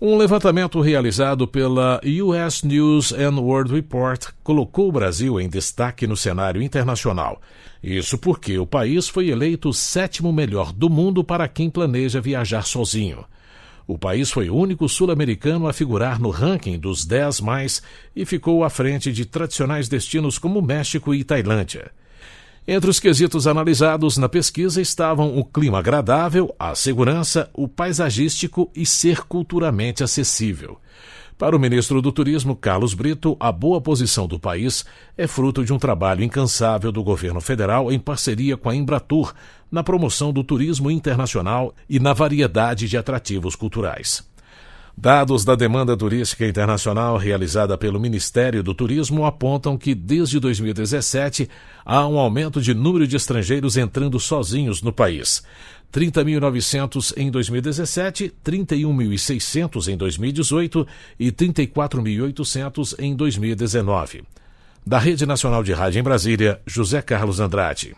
Um levantamento realizado pela US News and World Report colocou o Brasil em destaque no cenário internacional. Isso porque o país foi eleito o sétimo melhor do mundo para quem planeja viajar sozinho. O país foi o único sul-americano a figurar no ranking dos 10 mais e ficou à frente de tradicionais destinos como México e Tailândia. Entre os quesitos analisados na pesquisa estavam o clima agradável, a segurança, o paisagístico e ser culturalmente acessível. Para o ministro do Turismo, Carlos Brito, a boa posição do país é fruto de um trabalho incansável do governo federal em parceria com a Embratur na promoção do turismo internacional e na variedade de atrativos culturais. Dados da demanda turística internacional realizada pelo Ministério do Turismo apontam que, desde 2017, há um aumento de número de estrangeiros entrando sozinhos no país. 30.900 em 2017, 31.600 em 2018 e 34.800 em 2019. Da Rede Nacional de Rádio em Brasília, José Carlos Andrade.